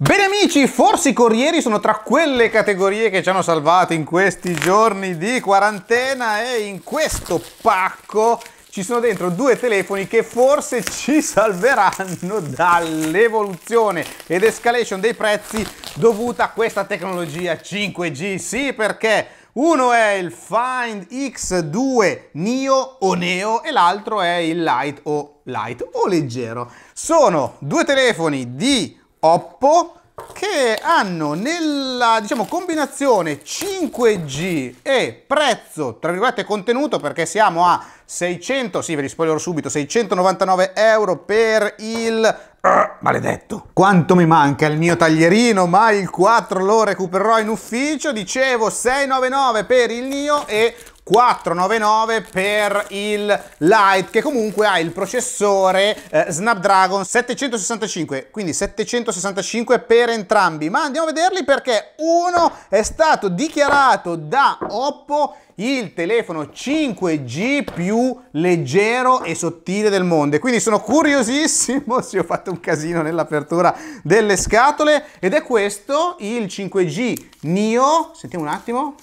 Bene amici, forse i corrieri sono tra quelle categorie che ci hanno salvato in questi giorni di quarantena e in questo pacco ci sono dentro due telefoni che forse ci salveranno dall'evoluzione ed escalation dei prezzi dovuta a questa tecnologia 5G. Sì, perché uno è il Find X2 Neo o Neo e l'altro è il Light o Light o leggero. Sono due telefoni di Oppo che hanno nella diciamo, combinazione 5G e prezzo, tra virgolette contenuto, perché siamo a 600, sì ve li spoilerò subito, 699 euro per il... Uh, maledetto! Quanto mi manca il mio taglierino, ma il 4 lo recupererò in ufficio, dicevo 699 per il mio e 499 per il Lite che comunque ha il processore eh, Snapdragon 765 quindi 765 per entrambi ma andiamo a vederli perché uno è stato dichiarato da Oppo il telefono 5G più leggero e sottile del mondo e quindi sono curiosissimo se ho fatto un casino nell'apertura delle scatole ed è questo il 5G Nio sentiamo un attimo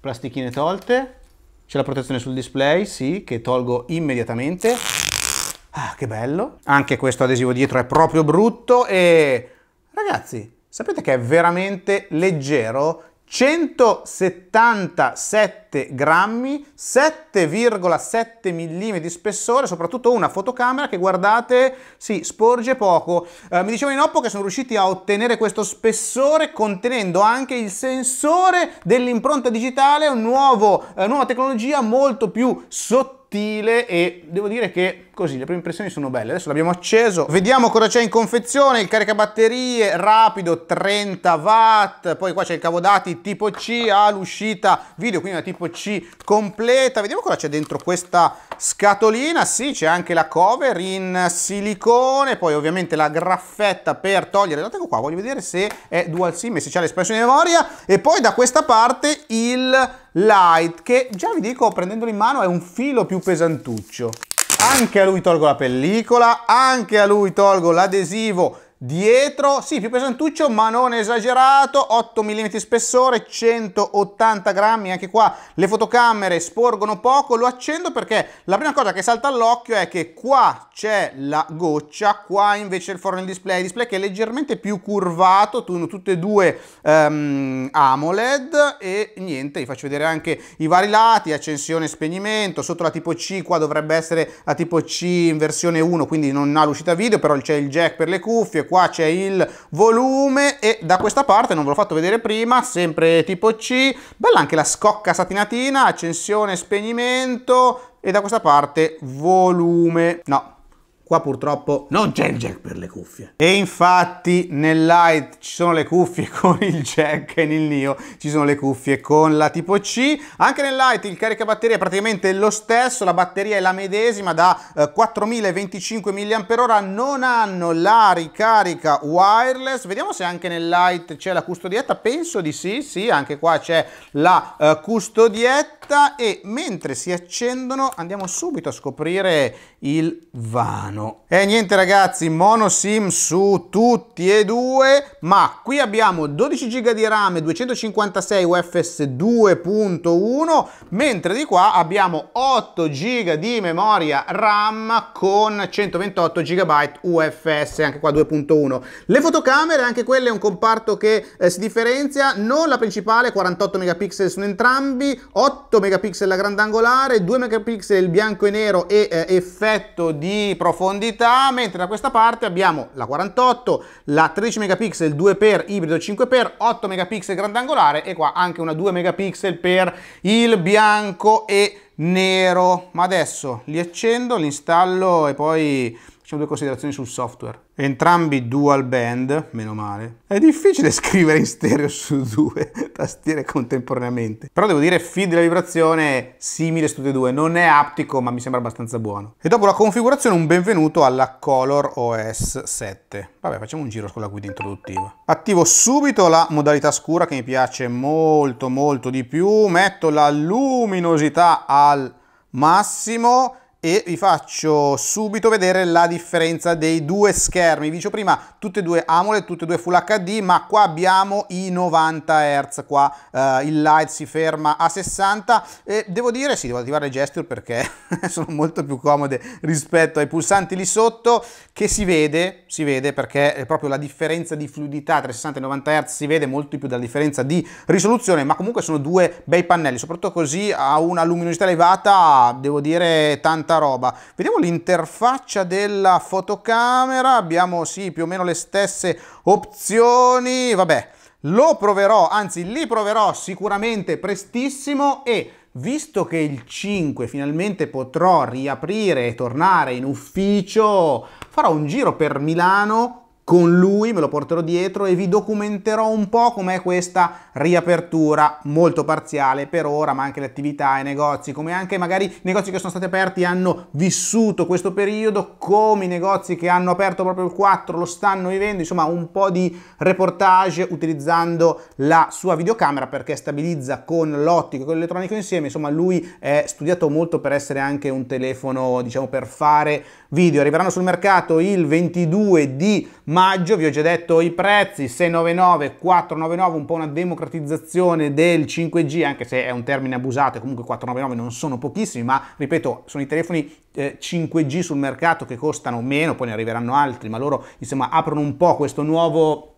plastichine tolte c'è la protezione sul display, sì, che tolgo immediatamente. Ah, che bello. Anche questo adesivo dietro è proprio brutto e... Ragazzi, sapete che è veramente leggero? 177 grammi, 7,7 mm di spessore, soprattutto una fotocamera che guardate si sì, sporge poco. Eh, mi dicevano in Oppo che sono riusciti a ottenere questo spessore contenendo anche il sensore dell'impronta digitale, un eh, nuova tecnologia molto più sottile e devo dire che così, le prime impressioni sono belle. Adesso l'abbiamo acceso, vediamo cosa c'è in confezione, il caricabatterie rapido 30 watt, poi qua c'è il cavo dati tipo C, ha l'uscita video, quindi una tipo C completa. Vediamo cosa c'è dentro questa scatolina, sì c'è anche la cover in silicone, poi ovviamente la graffetta per togliere, guardate qua, voglio vedere se è dual sim e se c'è l'espressione di memoria e poi da questa parte il light che già vi dico prendendolo in mano è un filo più pesantuccio anche a lui tolgo la pellicola, anche a lui tolgo l'adesivo Dietro, sì, più pesantuccio, ma non esagerato, 8 mm spessore, 180 grammi, anche qua le fotocamere sporgono poco, lo accendo perché la prima cosa che salta all'occhio è che qua c'è la goccia, qua invece il forno display, il display che è leggermente più curvato, tutte e due um, AMOLED e niente, vi faccio vedere anche i vari lati, accensione e spegnimento, sotto la tipo C, qua dovrebbe essere la tipo C in versione 1, quindi non ha l'uscita video, però c'è il jack per le cuffie, qua c'è il volume e da questa parte, non ve l'ho fatto vedere prima, sempre tipo C, bella anche la scocca satinatina, accensione, spegnimento e da questa parte volume, no Qua purtroppo non c'è il jack per le cuffie. E infatti nel Lite ci sono le cuffie con il jack e nel Neo ci sono le cuffie con la tipo C. Anche nel Lite il caricabatterie è praticamente lo stesso, la batteria è la medesima da 4025 eh, mAh, non hanno la ricarica wireless. Vediamo se anche nel Lite c'è la custodietta, penso di sì, sì, anche qua c'è la eh, custodietta e mentre si accendono andiamo subito a scoprire il van mano. E niente ragazzi, mono sim su tutti e due, ma qui abbiamo 12 GB di RAM, 256 UFS 2.1, mentre di qua abbiamo 8 GB di memoria RAM con 128 GB UFS, anche qua 2.1. Le fotocamere, anche quelle è un comparto che eh, si differenzia, non la principale, 48 megapixel sono entrambi, 8 megapixel la grandangolare, 2 megapixel il bianco e nero e eh, effetto di profondità profondità, mentre da questa parte abbiamo la 48, la 13 megapixel 2x ibrido 5x, 8 megapixel grandangolare e qua anche una 2 megapixel per il bianco e nero. Ma adesso li accendo, li installo e poi facciamo due considerazioni sul software. Entrambi dual band, meno male. È difficile scrivere in stereo su due tastiere contemporaneamente. Però devo dire feed della vibrazione è simile su tutte e due. Non è aptico, ma mi sembra abbastanza buono. E dopo la configurazione un benvenuto alla Color OS 7. Vabbè, facciamo un giro con la guida introduttiva. Attivo subito la modalità scura che mi piace molto molto di più. Metto la luminosità al massimo e vi faccio subito vedere la differenza dei due schermi. Vi dicevo prima, tutte e due AMOLED, tutte e due Full HD, ma qua abbiamo i 90 Hz, qua eh, il light si ferma a 60 e devo dire, sì, devo attivare le gesture perché sono molto più comode rispetto ai pulsanti lì sotto, che si vede, si vede perché proprio la differenza di fluidità tra 60 e 90 Hz si vede molto più dalla differenza di risoluzione, ma comunque sono due bei pannelli, soprattutto così a una luminosità elevata, devo dire, tanta tanta roba. Vediamo l'interfaccia della fotocamera, abbiamo sì più o meno le stesse opzioni, vabbè lo proverò, anzi li proverò sicuramente prestissimo e visto che il 5 finalmente potrò riaprire e tornare in ufficio, farò un giro per Milano con lui, me lo porterò dietro e vi documenterò un po' com'è questa riapertura molto parziale per ora, ma anche le attività, e i negozi, come anche magari i negozi che sono stati aperti hanno vissuto questo periodo, come i negozi che hanno aperto proprio il 4 lo stanno vivendo, insomma un po' di reportage utilizzando la sua videocamera perché stabilizza con l'ottico e con l'elettronico insieme, insomma lui è studiato molto per essere anche un telefono, diciamo, per fare video. Arriveranno sul mercato il 22 di maggio, vi ho già detto i prezzi, 699, 499, un po' una democratizzazione del 5G, anche se è un termine abusato, comunque 499 non sono pochissimi, ma ripeto, sono i telefoni eh, 5G sul mercato che costano meno, poi ne arriveranno altri, ma loro insomma aprono un po' questo nuovo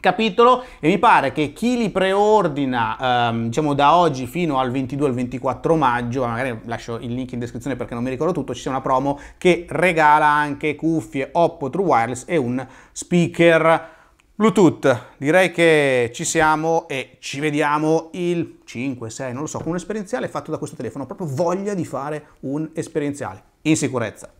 capitolo e mi pare che chi li preordina ehm, diciamo da oggi fino al 22 al 24 maggio magari lascio il link in descrizione perché non mi ricordo tutto ci sia una promo che regala anche cuffie Oppo True Wireless e un speaker Bluetooth direi che ci siamo e ci vediamo il 5 6 non lo so con un esperienziale fatto da questo telefono ho proprio voglia di fare un esperienziale in sicurezza